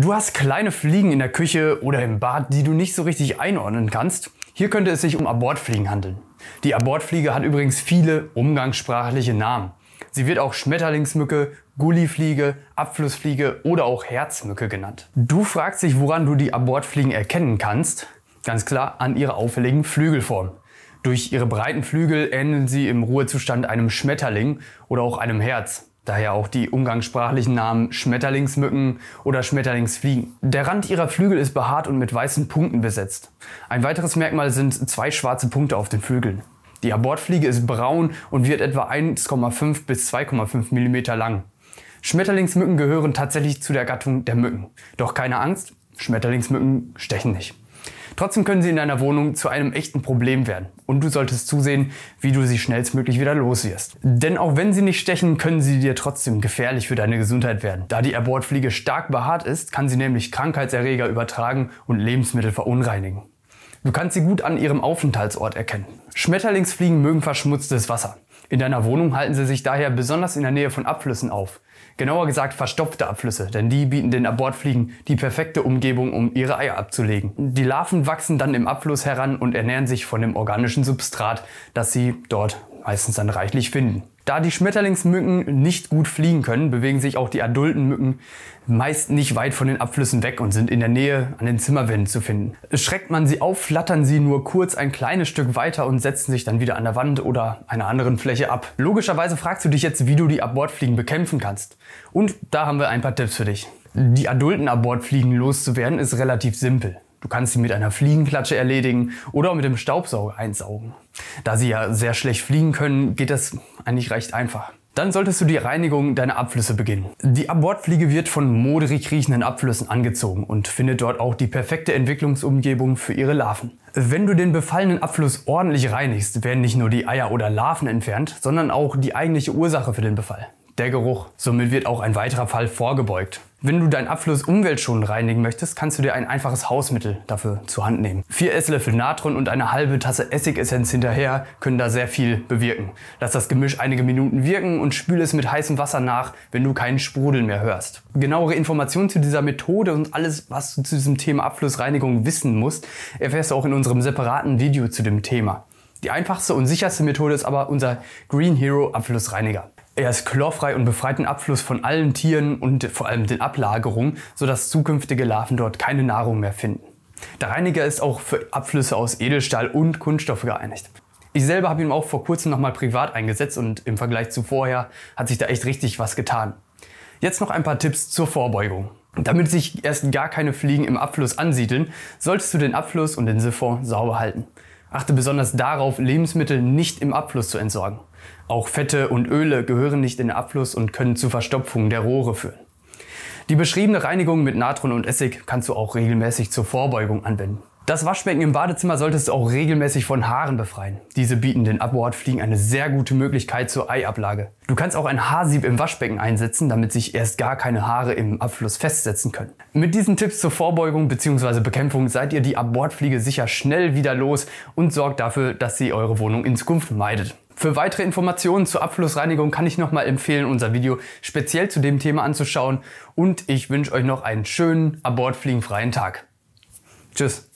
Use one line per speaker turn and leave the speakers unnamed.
Du hast kleine Fliegen in der Küche oder im Bad, die du nicht so richtig einordnen kannst. Hier könnte es sich um Abortfliegen handeln. Die Abortfliege hat übrigens viele umgangssprachliche Namen. Sie wird auch Schmetterlingsmücke, Gullifliege, Abflussfliege oder auch Herzmücke genannt. Du fragst dich, woran du die Abortfliegen erkennen kannst. Ganz klar an ihrer auffälligen Flügelform. Durch ihre breiten Flügel ähneln sie im Ruhezustand einem Schmetterling oder auch einem Herz. Daher auch die umgangssprachlichen Namen Schmetterlingsmücken oder Schmetterlingsfliegen. Der Rand ihrer Flügel ist behaart und mit weißen Punkten besetzt. Ein weiteres Merkmal sind zwei schwarze Punkte auf den Flügeln. Die Abortfliege ist braun und wird etwa 1,5 bis 2,5 mm lang. Schmetterlingsmücken gehören tatsächlich zu der Gattung der Mücken. Doch keine Angst, Schmetterlingsmücken stechen nicht. Trotzdem können sie in deiner Wohnung zu einem echten Problem werden und du solltest zusehen, wie du sie schnellstmöglich wieder los wirst. Denn auch wenn sie nicht stechen, können sie dir trotzdem gefährlich für deine Gesundheit werden. Da die Abortfliege stark behaart ist, kann sie nämlich Krankheitserreger übertragen und Lebensmittel verunreinigen. Du kannst sie gut an ihrem Aufenthaltsort erkennen. Schmetterlingsfliegen mögen verschmutztes Wasser. In deiner Wohnung halten sie sich daher besonders in der Nähe von Abflüssen auf. Genauer gesagt verstopfte Abflüsse, denn die bieten den Abortfliegen die perfekte Umgebung, um ihre Eier abzulegen. Die Larven wachsen dann im Abfluss heran und ernähren sich von dem organischen Substrat, das sie dort meistens dann reichlich finden. Da die Schmetterlingsmücken nicht gut fliegen können, bewegen sich auch die adulten Mücken meist nicht weit von den Abflüssen weg und sind in der Nähe an den Zimmerwänden zu finden. Schreckt man sie auf, flattern sie nur kurz ein kleines Stück weiter und setzen sich dann wieder an der Wand oder einer anderen Fläche ab. Logischerweise fragst du dich jetzt, wie du die Abortfliegen bekämpfen kannst. Und da haben wir ein paar Tipps für dich. Die adulten Abortfliegen loszuwerden ist relativ simpel. Du kannst sie mit einer Fliegenklatsche erledigen oder mit dem Staubsauger einsaugen. Da sie ja sehr schlecht fliegen können, geht das eigentlich recht einfach. Dann solltest du die Reinigung deiner Abflüsse beginnen. Die Abordfliege wird von modrig riechenden Abflüssen angezogen und findet dort auch die perfekte Entwicklungsumgebung für ihre Larven. Wenn du den befallenen Abfluss ordentlich reinigst, werden nicht nur die Eier oder Larven entfernt, sondern auch die eigentliche Ursache für den Befall. Der Geruch. Somit wird auch ein weiterer Fall vorgebeugt. Wenn du deinen Abfluss umweltschonend reinigen möchtest, kannst du dir ein einfaches Hausmittel dafür zur Hand nehmen. Vier Esslöffel Natron und eine halbe Tasse Essigessenz hinterher können da sehr viel bewirken. Lass das Gemisch einige Minuten wirken und spüle es mit heißem Wasser nach, wenn du keinen Sprudeln mehr hörst. Genauere Informationen zu dieser Methode und alles, was du zu diesem Thema Abflussreinigung wissen musst, erfährst du auch in unserem separaten Video zu dem Thema. Die einfachste und sicherste Methode ist aber unser Green Hero Abflussreiniger er ist chlorfrei und befreit den Abfluss von allen Tieren und vor allem den Ablagerungen, sodass zukünftige Larven dort keine Nahrung mehr finden. Der Reiniger ist auch für Abflüsse aus Edelstahl und Kunststoff geeinigt. Ich selber habe ihn auch vor kurzem nochmal privat eingesetzt und im Vergleich zu vorher hat sich da echt richtig was getan. Jetzt noch ein paar Tipps zur Vorbeugung. Damit sich erst gar keine Fliegen im Abfluss ansiedeln, solltest du den Abfluss und den Siphon sauber halten. Achte besonders darauf, Lebensmittel nicht im Abfluss zu entsorgen. Auch Fette und Öle gehören nicht in den Abfluss und können zu Verstopfungen der Rohre führen. Die beschriebene Reinigung mit Natron und Essig kannst du auch regelmäßig zur Vorbeugung anwenden. Das Waschbecken im Badezimmer solltest du auch regelmäßig von Haaren befreien. Diese bieten den Abboardfliegen eine sehr gute Möglichkeit zur Eiablage. Du kannst auch ein Haarsieb im Waschbecken einsetzen, damit sich erst gar keine Haare im Abfluss festsetzen können. Mit diesen Tipps zur Vorbeugung bzw. Bekämpfung seid ihr die Abboardfliege sicher schnell wieder los und sorgt dafür, dass sie eure Wohnung in Zukunft meidet. Für weitere Informationen zur Abflussreinigung kann ich nochmal empfehlen, unser Video speziell zu dem Thema anzuschauen und ich wünsche euch noch einen schönen, abboardfliegenfreien Tag. Tschüss!